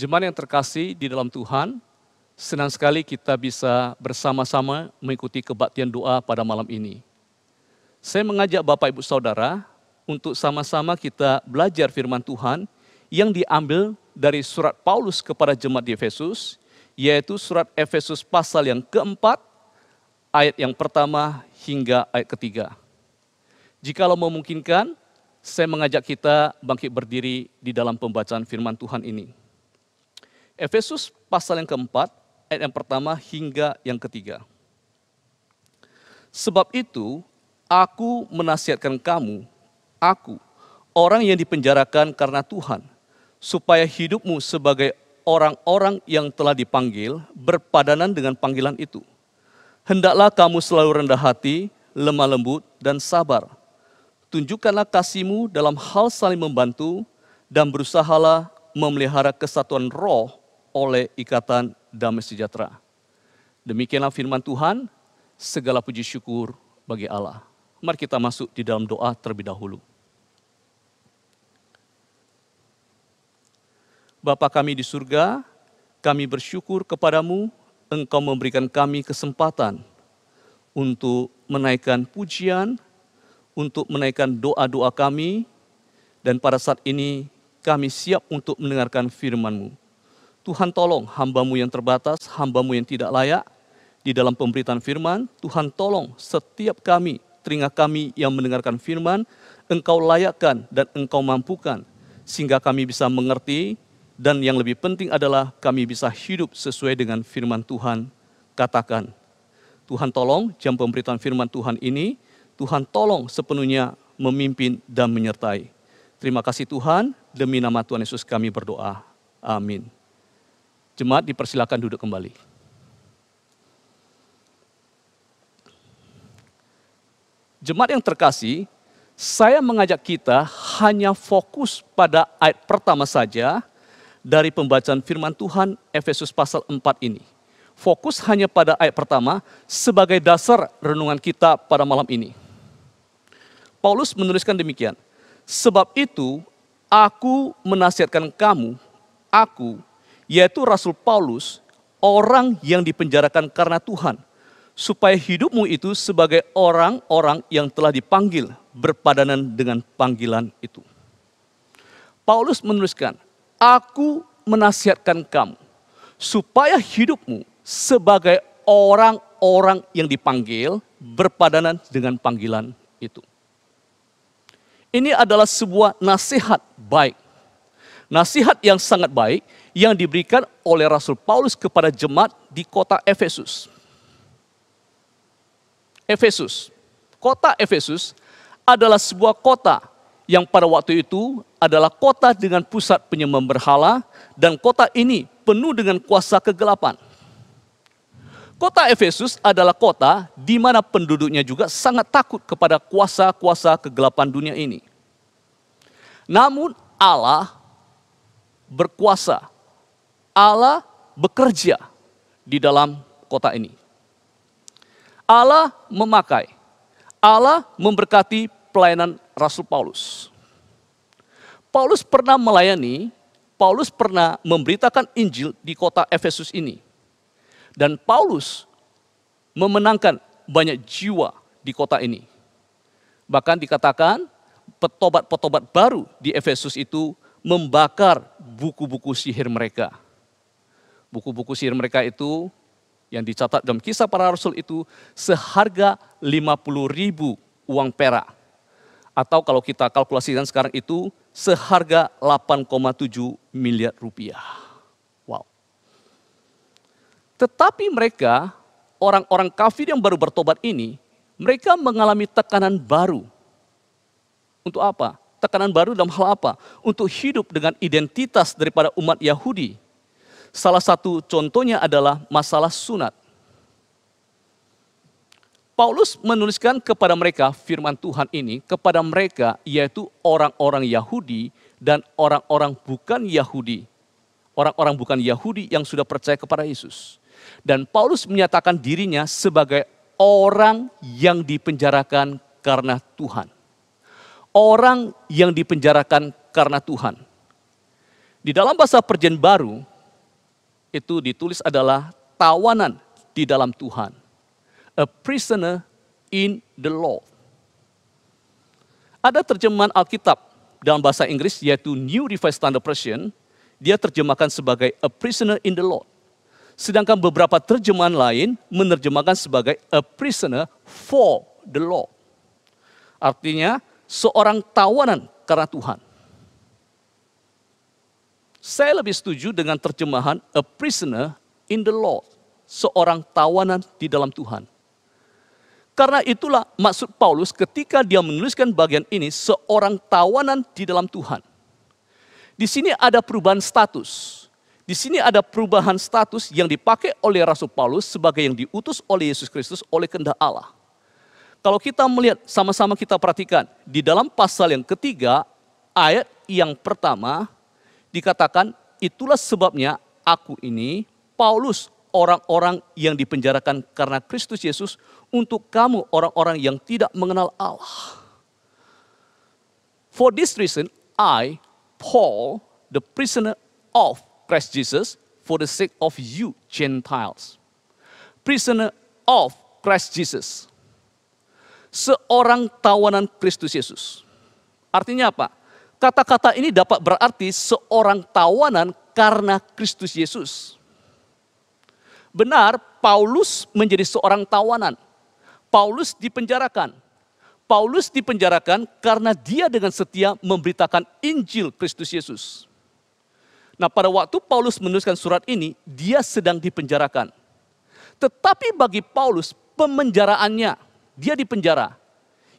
Jemaat yang terkasih di dalam Tuhan, senang sekali kita bisa bersama-sama mengikuti kebaktian doa pada malam ini. Saya mengajak Bapak Ibu Saudara untuk sama-sama kita belajar firman Tuhan yang diambil dari surat Paulus kepada jemaat di Efesus, yaitu surat Efesus pasal yang keempat, ayat yang pertama hingga ayat ketiga. Jikalau memungkinkan, saya mengajak kita bangkit berdiri di dalam pembacaan firman Tuhan ini. Efesus pasal yang keempat, ayat yang pertama hingga yang ketiga. Sebab itu, aku menasihatkan kamu, aku, orang yang dipenjarakan karena Tuhan, supaya hidupmu sebagai orang-orang yang telah dipanggil berpadanan dengan panggilan itu. Hendaklah kamu selalu rendah hati, lemah lembut, dan sabar. Tunjukkanlah kasihmu dalam hal saling membantu, dan berusahalah memelihara kesatuan roh oleh ikatan damai sejahtera. Demikianlah firman Tuhan, segala puji syukur bagi Allah. Mari kita masuk di dalam doa terlebih dahulu. Bapa kami di surga, kami bersyukur kepadamu, Engkau memberikan kami kesempatan untuk menaikkan pujian, untuk menaikkan doa-doa kami, dan pada saat ini kami siap untuk mendengarkan firman-Mu. Tuhan tolong hambamu yang terbatas, hambamu yang tidak layak. Di dalam pemberitaan firman, Tuhan tolong setiap kami, teringa kami yang mendengarkan firman, engkau layakkan dan engkau mampukan. Sehingga kami bisa mengerti dan yang lebih penting adalah kami bisa hidup sesuai dengan firman Tuhan. Katakan, Tuhan tolong jam pemberitaan firman Tuhan ini, Tuhan tolong sepenuhnya memimpin dan menyertai. Terima kasih Tuhan, demi nama Tuhan Yesus kami berdoa. Amin. Jemaat dipersilakan duduk kembali. Jemaat yang terkasih, saya mengajak kita hanya fokus pada ayat pertama saja dari pembacaan firman Tuhan Efesus pasal 4 ini. Fokus hanya pada ayat pertama sebagai dasar renungan kita pada malam ini. Paulus menuliskan demikian, Sebab itu aku menasihatkan kamu, aku yaitu Rasul Paulus, orang yang dipenjarakan karena Tuhan, supaya hidupmu itu sebagai orang-orang yang telah dipanggil berpadanan dengan panggilan itu. Paulus menuliskan, "Aku menasihatkan kamu supaya hidupmu sebagai orang-orang yang dipanggil berpadanan dengan panggilan itu." Ini adalah sebuah nasihat baik. Nasihat yang sangat baik yang diberikan oleh Rasul Paulus kepada jemaat di kota Efesus. Efesus. Kota Efesus adalah sebuah kota yang pada waktu itu adalah kota dengan pusat penyembah berhala dan kota ini penuh dengan kuasa kegelapan. Kota Efesus adalah kota di mana penduduknya juga sangat takut kepada kuasa-kuasa kegelapan dunia ini. Namun Allah berkuasa Allah bekerja di dalam kota ini. Allah memakai, Allah memberkati pelayanan Rasul Paulus. Paulus pernah melayani, Paulus pernah memberitakan Injil di kota Efesus ini. Dan Paulus memenangkan banyak jiwa di kota ini. Bahkan dikatakan petobat-petobat baru di Efesus itu membakar buku-buku sihir mereka Buku-buku sihir mereka itu yang dicatat dalam kisah para rasul itu seharga 50 ribu uang perak. Atau kalau kita kalkulasikan sekarang itu seharga 8,7 miliar rupiah. Wow. Tetapi mereka, orang-orang kafir yang baru bertobat ini, mereka mengalami tekanan baru. Untuk apa? Tekanan baru dalam hal apa? Untuk hidup dengan identitas daripada umat Yahudi Salah satu contohnya adalah masalah sunat. Paulus menuliskan kepada mereka firman Tuhan ini kepada mereka yaitu orang-orang Yahudi dan orang-orang bukan Yahudi. Orang-orang bukan Yahudi yang sudah percaya kepada Yesus. Dan Paulus menyatakan dirinya sebagai orang yang dipenjarakan karena Tuhan. Orang yang dipenjarakan karena Tuhan. Di dalam bahasa perjanjian baru, itu ditulis adalah tawanan di dalam Tuhan. A prisoner in the law. Ada terjemahan Alkitab dalam bahasa Inggris yaitu New Revised Standard Version, dia terjemahkan sebagai a prisoner in the law. Sedangkan beberapa terjemahan lain menerjemahkan sebagai a prisoner for the law. Artinya seorang tawanan karena Tuhan. Saya lebih setuju dengan terjemahan a prisoner in the Lord, seorang tawanan di dalam Tuhan. Karena itulah maksud Paulus ketika dia menuliskan bagian ini seorang tawanan di dalam Tuhan. Di sini ada perubahan status. Di sini ada perubahan status yang dipakai oleh Rasul Paulus sebagai yang diutus oleh Yesus Kristus oleh kehendak Allah. Kalau kita melihat sama-sama kita perhatikan di dalam pasal yang ketiga ayat yang pertama dikatakan itulah sebabnya aku ini Paulus orang-orang yang dipenjarakan karena Kristus Yesus untuk kamu orang-orang yang tidak mengenal Allah. For this reason I Paul the prisoner of Christ Jesus for the sake of you Gentiles. Prisoner of Christ Jesus. Seorang tawanan Kristus Yesus. Artinya apa? Kata-kata ini dapat berarti seorang tawanan karena Kristus Yesus. Benar, Paulus menjadi seorang tawanan. Paulus dipenjarakan. Paulus dipenjarakan karena dia dengan setia memberitakan Injil Kristus Yesus. Nah, pada waktu Paulus menuliskan surat ini, dia sedang dipenjarakan. Tetapi bagi Paulus, pemenjaraannya, dia dipenjara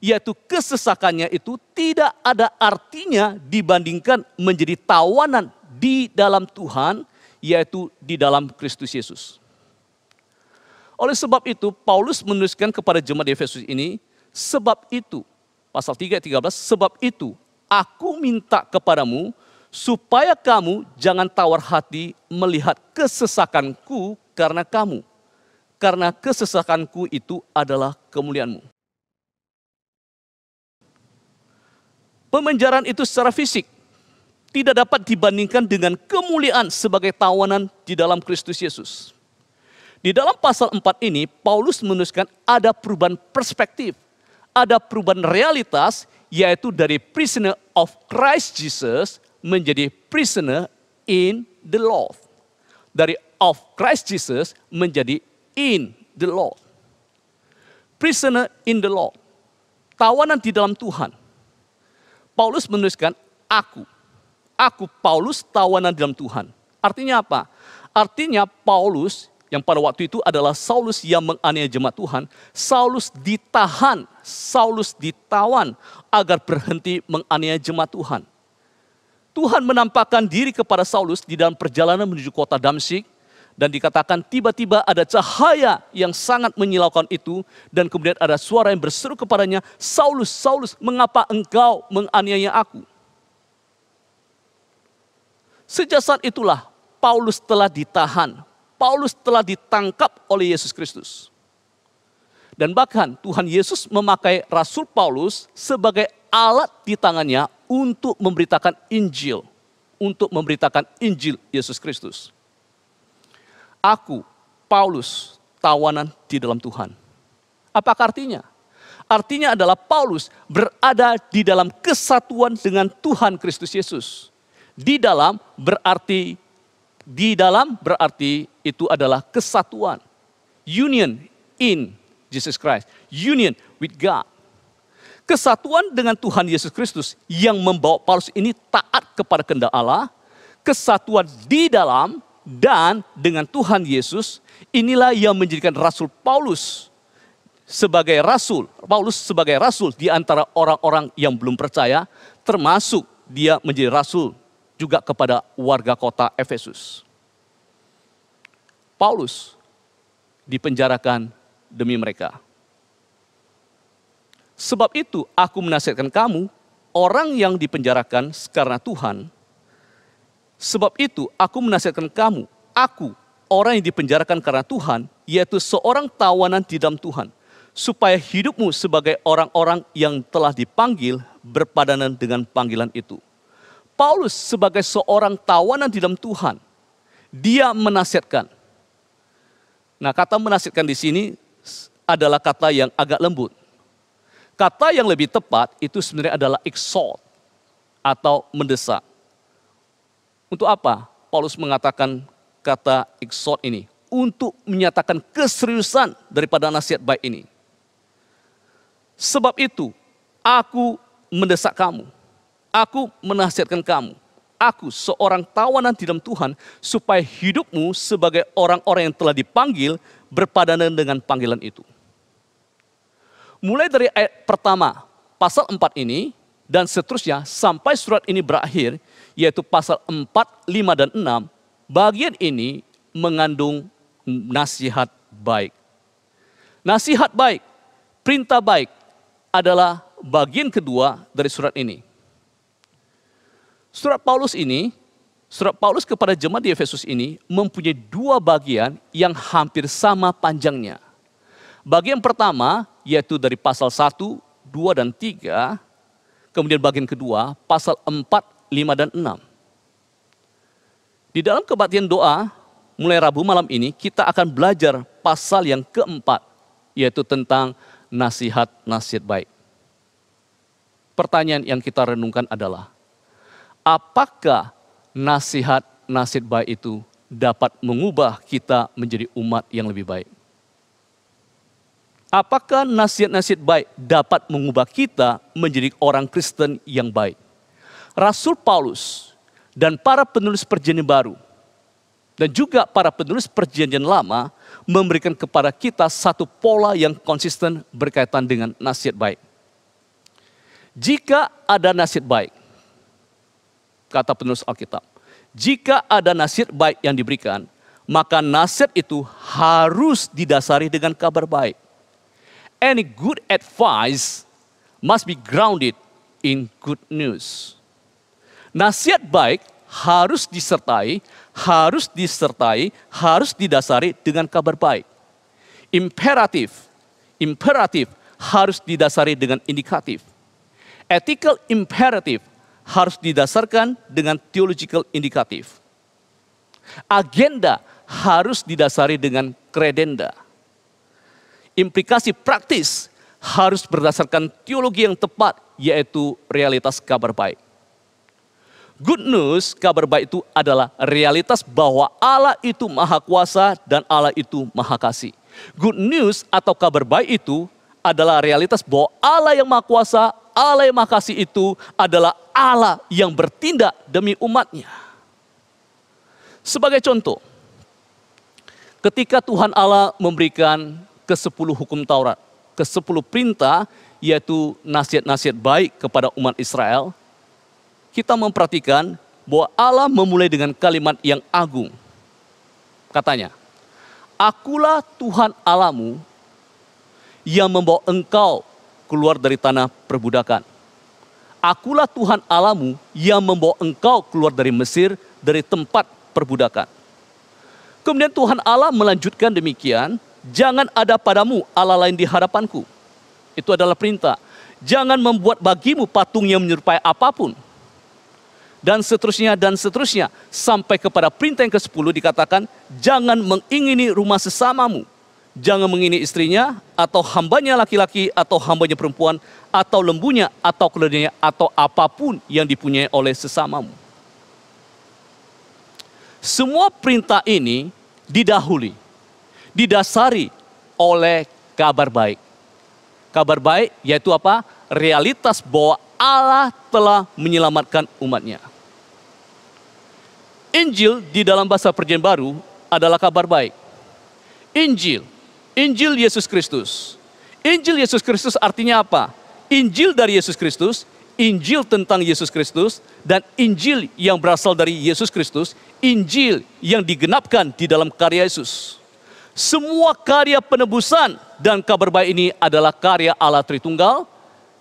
yaitu kesesakannya itu tidak ada artinya dibandingkan menjadi tawanan di dalam Tuhan, yaitu di dalam Kristus Yesus. Oleh sebab itu, Paulus menuliskan kepada jemaat Efesus ini, sebab itu, pasal 3 13, sebab itu aku minta kepadamu supaya kamu jangan tawar hati melihat kesesakanku karena kamu. Karena kesesakanku itu adalah kemuliaanmu. Pemenjaraan itu secara fisik tidak dapat dibandingkan dengan kemuliaan sebagai tawanan di dalam Kristus Yesus. Di dalam pasal 4 ini, Paulus menuliskan ada perubahan perspektif, ada perubahan realitas, yaitu dari prisoner of Christ Jesus menjadi prisoner in the law. Dari of Christ Jesus menjadi in the law. Prisoner in the law. Tawanan di dalam Tuhan. Paulus menuliskan, aku, aku Paulus tawanan dalam Tuhan. Artinya apa? Artinya Paulus yang pada waktu itu adalah Saulus yang menganiaya jemaat Tuhan, Saulus ditahan, Saulus ditawan agar berhenti menganiaya jemaat Tuhan. Tuhan menampakkan diri kepada Saulus di dalam perjalanan menuju kota Damsik dan dikatakan tiba-tiba ada cahaya yang sangat menyilaukan itu dan kemudian ada suara yang berseru kepadanya, Saulus, Saulus, mengapa engkau menganiaya aku? Sejak saat itulah Paulus telah ditahan, Paulus telah ditangkap oleh Yesus Kristus. Dan bahkan Tuhan Yesus memakai Rasul Paulus sebagai alat di tangannya untuk memberitakan Injil, untuk memberitakan Injil Yesus Kristus. Aku, Paulus, tawanan di dalam Tuhan. Apa artinya? Artinya adalah Paulus berada di dalam kesatuan dengan Tuhan Kristus Yesus. Di dalam berarti di dalam berarti itu adalah kesatuan. Union in Jesus Christ. Union with God. Kesatuan dengan Tuhan Yesus Kristus yang membawa Paulus ini taat kepada kehendak Allah, kesatuan di dalam dan dengan Tuhan Yesus, inilah yang menjadikan Rasul Paulus sebagai rasul, Paulus sebagai rasul di antara orang-orang yang belum percaya, termasuk dia menjadi rasul juga kepada warga kota Efesus. Paulus dipenjarakan demi mereka. Sebab itu aku menasihatkan kamu, orang yang dipenjarakan karena Tuhan, Sebab itu aku menasihatkan kamu, aku orang yang dipenjarakan karena Tuhan, yaitu seorang tawanan di dalam Tuhan, supaya hidupmu sebagai orang-orang yang telah dipanggil berpadanan dengan panggilan itu. Paulus sebagai seorang tawanan di dalam Tuhan, dia menasihatkan. Nah, kata menasihatkan di sini adalah kata yang agak lembut. Kata yang lebih tepat itu sebenarnya adalah exhort atau mendesak untuk apa Paulus mengatakan kata exhort ini? Untuk menyatakan keseriusan daripada nasihat baik ini. Sebab itu, aku mendesak kamu. Aku menasihatkan kamu. Aku seorang tawanan di dalam Tuhan supaya hidupmu sebagai orang-orang yang telah dipanggil berpadanan dengan panggilan itu. Mulai dari ayat pertama pasal 4 ini dan seterusnya sampai surat ini berakhir, yaitu pasal 4, 5, dan 6, bagian ini mengandung nasihat baik. Nasihat baik, perintah baik adalah bagian kedua dari surat ini. Surat Paulus ini, surat Paulus kepada jemaat di Efesus ini mempunyai dua bagian yang hampir sama panjangnya. Bagian pertama yaitu dari pasal 1, 2, dan 3. Kemudian bagian kedua pasal 4, 5 dan 6. Di dalam kebaktian doa, mulai Rabu malam ini kita akan belajar pasal yang keempat, yaitu tentang nasihat-nasihat baik. Pertanyaan yang kita renungkan adalah, apakah nasihat-nasihat baik itu dapat mengubah kita menjadi umat yang lebih baik? Apakah nasihat-nasihat baik dapat mengubah kita menjadi orang Kristen yang baik? Rasul Paulus dan para penulis perjanjian baru dan juga para penulis perjanjian lama memberikan kepada kita satu pola yang konsisten berkaitan dengan nasihat baik. Jika ada nasihat baik, kata penulis Alkitab, jika ada nasihat baik yang diberikan, maka nasihat itu harus didasari dengan kabar baik. Any good advice must be grounded in good news. Nasihat baik harus disertai, harus disertai, harus didasari dengan kabar baik. Imperatif, imperatif harus didasari dengan indikatif. Ethical imperative harus didasarkan dengan theological indikatif. Agenda harus didasari dengan kredenda. Implikasi praktis harus berdasarkan teologi yang tepat, yaitu realitas kabar baik. Good news, kabar baik itu adalah realitas bahwa Allah itu maha kuasa dan Allah itu maha kasih. Good news atau kabar baik itu adalah realitas bahwa Allah yang maha kuasa, Allah yang maha kasih itu adalah Allah yang bertindak demi umatnya. Sebagai contoh, ketika Tuhan Allah memberikan ke sepuluh hukum Taurat, ke sepuluh perintah yaitu nasihat-nasihat baik kepada umat Israel, kita memperhatikan bahwa Allah memulai dengan kalimat yang agung. Katanya, Akulah Tuhan Alamu yang membawa engkau keluar dari tanah perbudakan. Akulah Tuhan Alamu yang membawa engkau keluar dari Mesir dari tempat perbudakan. Kemudian Tuhan Allah melanjutkan demikian, jangan ada padamu Allah lain di hadapanku. Itu adalah perintah. Jangan membuat bagimu patung yang menyerupai apapun dan seterusnya, dan seterusnya. Sampai kepada perintah yang ke-10 dikatakan, jangan mengingini rumah sesamamu. Jangan mengingini istrinya, atau hambanya laki-laki, atau hambanya perempuan, atau lembunya, atau keledainya, atau apapun yang dipunyai oleh sesamamu. Semua perintah ini didahului, didasari oleh kabar baik. Kabar baik yaitu apa? Realitas bahwa Allah telah menyelamatkan umatnya. Injil di dalam bahasa Perjanjian Baru adalah kabar baik. Injil, Injil Yesus Kristus. Injil Yesus Kristus artinya apa? Injil dari Yesus Kristus, Injil tentang Yesus Kristus, dan Injil yang berasal dari Yesus Kristus, Injil yang digenapkan di dalam karya Yesus. Semua karya penebusan dan kabar baik ini adalah karya Allah Tritunggal,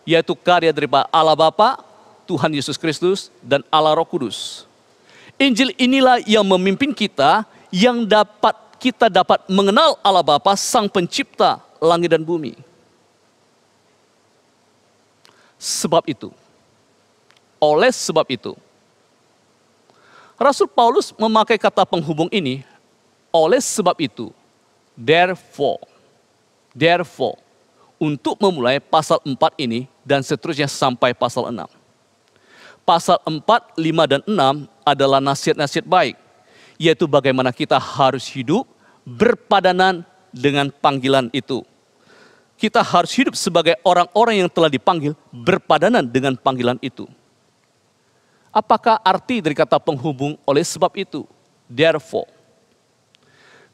yaitu karya dari Allah Bapa, Tuhan Yesus Kristus, dan Allah Roh Kudus. Injil inilah yang memimpin kita yang dapat kita dapat mengenal Allah Bapa sang pencipta langit dan bumi. Sebab itu, oleh sebab itu, Rasul Paulus memakai kata penghubung ini, oleh sebab itu, therefore, therefore, untuk memulai pasal 4 ini dan seterusnya sampai pasal 6 pasal 4, 5, dan 6 adalah nasihat-nasihat baik. Yaitu bagaimana kita harus hidup berpadanan dengan panggilan itu. Kita harus hidup sebagai orang-orang yang telah dipanggil berpadanan dengan panggilan itu. Apakah arti dari kata penghubung oleh sebab itu? Therefore.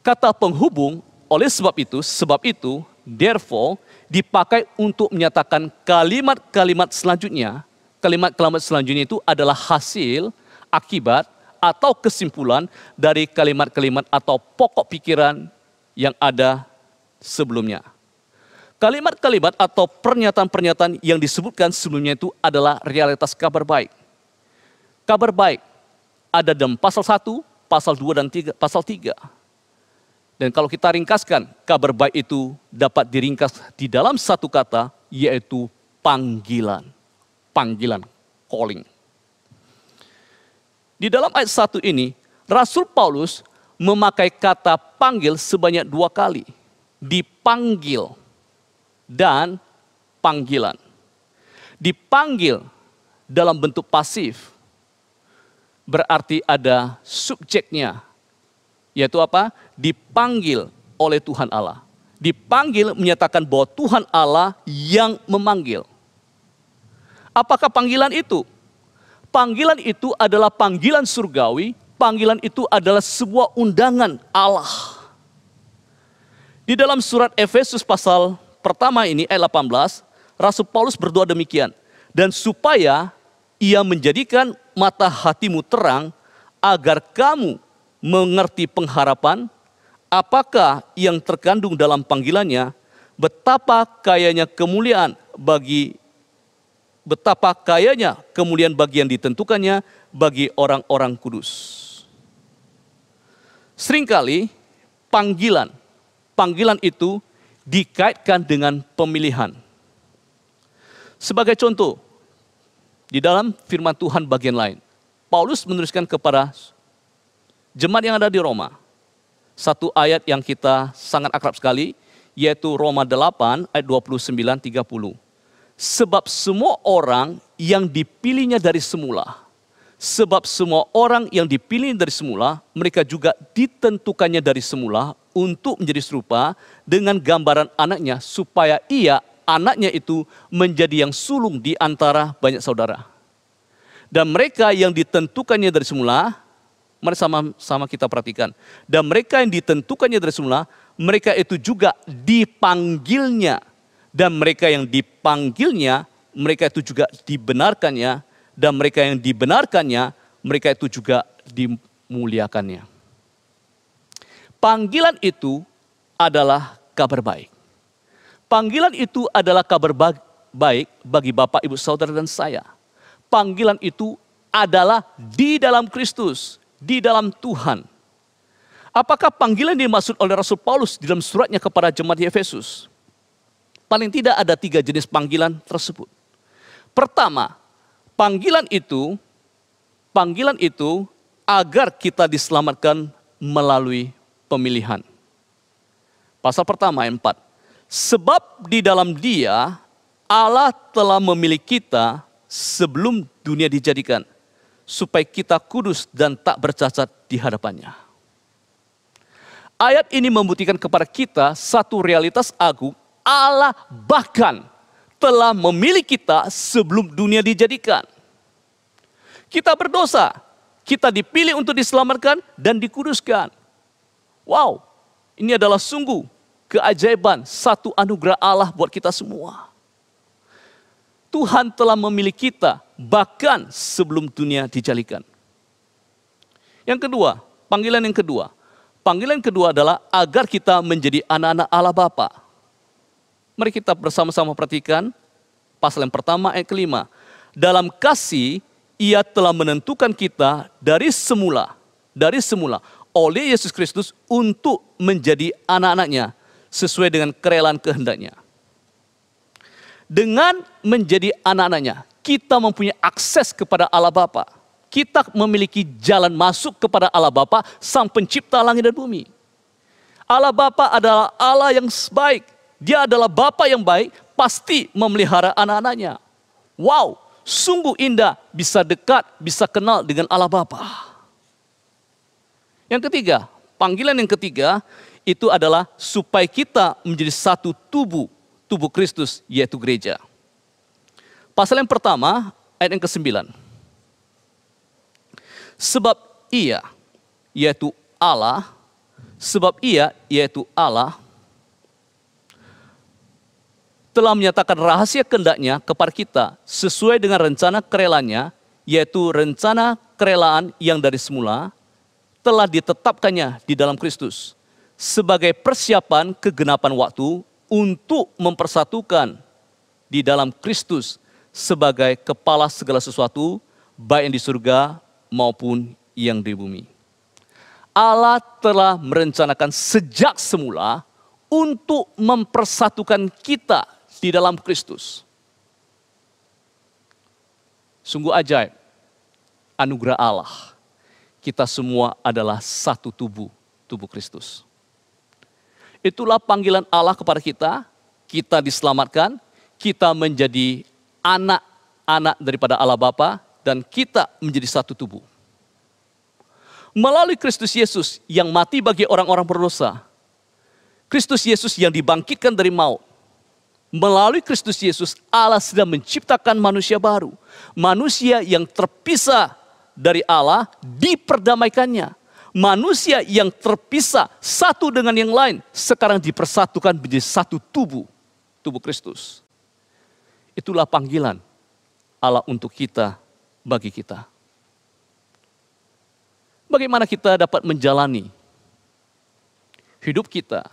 Kata penghubung oleh sebab itu, sebab itu, therefore, dipakai untuk menyatakan kalimat-kalimat selanjutnya kalimat-kalimat selanjutnya itu adalah hasil, akibat, atau kesimpulan dari kalimat-kalimat atau pokok pikiran yang ada sebelumnya. Kalimat-kalimat atau pernyataan-pernyataan yang disebutkan sebelumnya itu adalah realitas kabar baik. Kabar baik ada dalam pasal 1, pasal 2 dan 3, pasal 3. Dan kalau kita ringkaskan, kabar baik itu dapat diringkas di dalam satu kata yaitu panggilan panggilan, calling. Di dalam ayat 1 ini, Rasul Paulus memakai kata panggil sebanyak dua kali. Dipanggil dan panggilan. Dipanggil dalam bentuk pasif. Berarti ada subjeknya. Yaitu apa? Dipanggil oleh Tuhan Allah. Dipanggil menyatakan bahwa Tuhan Allah yang memanggil. Apakah panggilan itu? Panggilan itu adalah panggilan surgawi, panggilan itu adalah sebuah undangan Allah. Di dalam surat Efesus pasal pertama ini ayat 18, Rasul Paulus berdoa demikian, dan supaya ia menjadikan mata hatimu terang agar kamu mengerti pengharapan apakah yang terkandung dalam panggilannya, betapa kayanya kemuliaan bagi betapa kayanya kemuliaan bagian ditentukannya bagi orang-orang kudus. Seringkali panggilan, panggilan itu dikaitkan dengan pemilihan. Sebagai contoh, di dalam firman Tuhan bagian lain, Paulus menuliskan kepada jemaat yang ada di Roma, satu ayat yang kita sangat akrab sekali, yaitu Roma 8 ayat 29 30. Sebab semua orang yang dipilihnya dari semula, sebab semua orang yang dipilih dari semula, mereka juga ditentukannya dari semula untuk menjadi serupa dengan gambaran anaknya, supaya ia, anaknya itu, menjadi yang sulung di antara banyak saudara. Dan mereka yang ditentukannya dari semula, mari sama-sama kita perhatikan. Dan mereka yang ditentukannya dari semula, mereka itu juga dipanggilnya dan mereka yang dipanggilnya, mereka itu juga dibenarkannya, dan mereka yang dibenarkannya, mereka itu juga dimuliakannya. Panggilan itu adalah kabar baik. Panggilan itu adalah kabar baik bagi Bapak, Ibu, Saudara, dan saya. Panggilan itu adalah di dalam Kristus, di dalam Tuhan. Apakah panggilan dimaksud oleh Rasul Paulus di dalam suratnya kepada jemaat di Paling tidak ada tiga jenis panggilan tersebut. Pertama, panggilan itu, panggilan itu agar kita diselamatkan melalui pemilihan. Pasal pertama ayat 4. Sebab di dalam dia Allah telah memilih kita sebelum dunia dijadikan. Supaya kita kudus dan tak bercacat di hadapannya. Ayat ini membuktikan kepada kita satu realitas agung Allah bahkan telah memilih kita sebelum dunia dijadikan. Kita berdosa, kita dipilih untuk diselamatkan dan dikuduskan. Wow, ini adalah sungguh keajaiban satu anugerah Allah buat kita semua. Tuhan telah memilih kita bahkan sebelum dunia dijadikan. Yang kedua, panggilan yang kedua. Panggilan kedua adalah agar kita menjadi anak-anak Allah Bapa. Mari kita bersama-sama perhatikan pasal yang pertama ayat kelima. Dalam kasih ia telah menentukan kita dari semula, dari semula oleh Yesus Kristus untuk menjadi anak-anaknya sesuai dengan kerelaan kehendaknya. Dengan menjadi anak-anaknya, kita mempunyai akses kepada Allah Bapa. Kita memiliki jalan masuk kepada Allah Bapa, Sang Pencipta langit dan bumi. Allah Bapa adalah Allah yang baik, dia adalah bapak yang baik, pasti memelihara anak-anaknya. Wow, sungguh indah bisa dekat, bisa kenal dengan Allah Bapa. Yang ketiga, panggilan yang ketiga itu adalah supaya kita menjadi satu tubuh, tubuh Kristus yaitu gereja. Pasal yang pertama, ayat yang ke-9. Sebab ia, yaitu Allah, sebab ia, yaitu Allah, telah menyatakan rahasia kehendaknya kepada kita sesuai dengan rencana kerelanya, yaitu rencana kerelaan yang dari semula telah ditetapkannya di dalam Kristus sebagai persiapan kegenapan waktu untuk mempersatukan di dalam Kristus sebagai kepala segala sesuatu baik yang di surga maupun yang di bumi. Allah telah merencanakan sejak semula untuk mempersatukan kita di dalam Kristus. Sungguh ajaib, anugerah Allah. Kita semua adalah satu tubuh, tubuh Kristus. Itulah panggilan Allah kepada kita, kita diselamatkan, kita menjadi anak-anak daripada Allah Bapa dan kita menjadi satu tubuh. Melalui Kristus Yesus yang mati bagi orang-orang berdosa, Kristus Yesus yang dibangkitkan dari maut, Melalui Kristus Yesus, Allah sedang menciptakan manusia baru. Manusia yang terpisah dari Allah diperdamaikannya. Manusia yang terpisah satu dengan yang lain sekarang dipersatukan menjadi satu tubuh, tubuh Kristus. Itulah panggilan Allah untuk kita, bagi kita. Bagaimana kita dapat menjalani hidup kita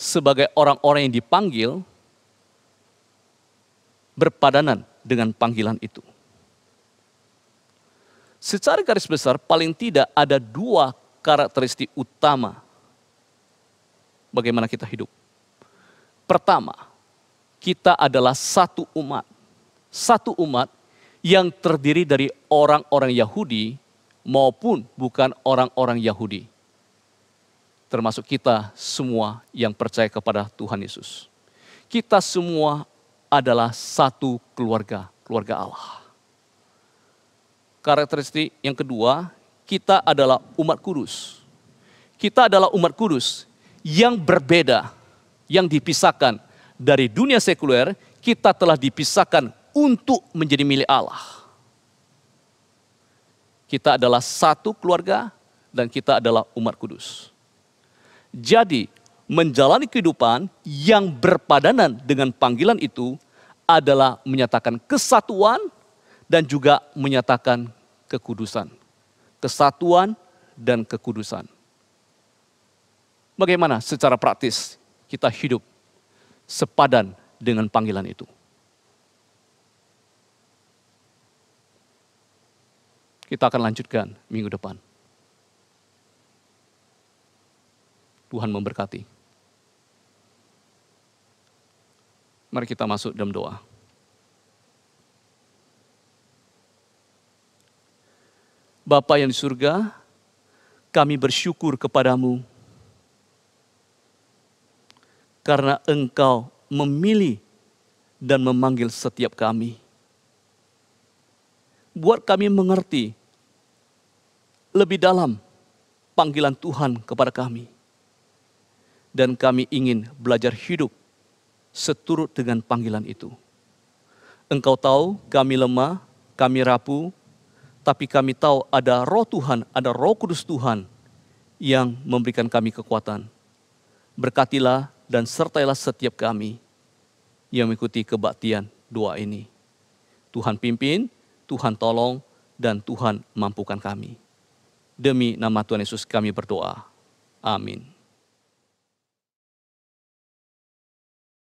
sebagai orang-orang yang dipanggil berpadanan dengan panggilan itu. Secara garis besar paling tidak ada dua karakteristik utama bagaimana kita hidup. Pertama, kita adalah satu umat. Satu umat yang terdiri dari orang-orang Yahudi maupun bukan orang-orang Yahudi termasuk kita semua yang percaya kepada Tuhan Yesus. Kita semua adalah satu keluarga, keluarga Allah. Karakteristik yang kedua, kita adalah umat kudus. Kita adalah umat kudus yang berbeda, yang dipisahkan dari dunia sekuler, kita telah dipisahkan untuk menjadi milik Allah. Kita adalah satu keluarga dan kita adalah umat kudus. Jadi, menjalani kehidupan yang berpadanan dengan panggilan itu adalah menyatakan kesatuan dan juga menyatakan kekudusan. Kesatuan dan kekudusan. Bagaimana secara praktis kita hidup sepadan dengan panggilan itu? Kita akan lanjutkan minggu depan. Tuhan memberkati. Mari kita masuk dalam doa. Bapa yang di surga, kami bersyukur kepadamu karena engkau memilih dan memanggil setiap kami. Buat kami mengerti lebih dalam panggilan Tuhan kepada kami dan kami ingin belajar hidup seturut dengan panggilan itu. Engkau tahu kami lemah, kami rapuh, tapi kami tahu ada roh Tuhan, ada roh kudus Tuhan yang memberikan kami kekuatan. Berkatilah dan sertailah setiap kami yang mengikuti kebaktian doa ini. Tuhan pimpin, Tuhan tolong, dan Tuhan mampukan kami. Demi nama Tuhan Yesus kami berdoa. Amin.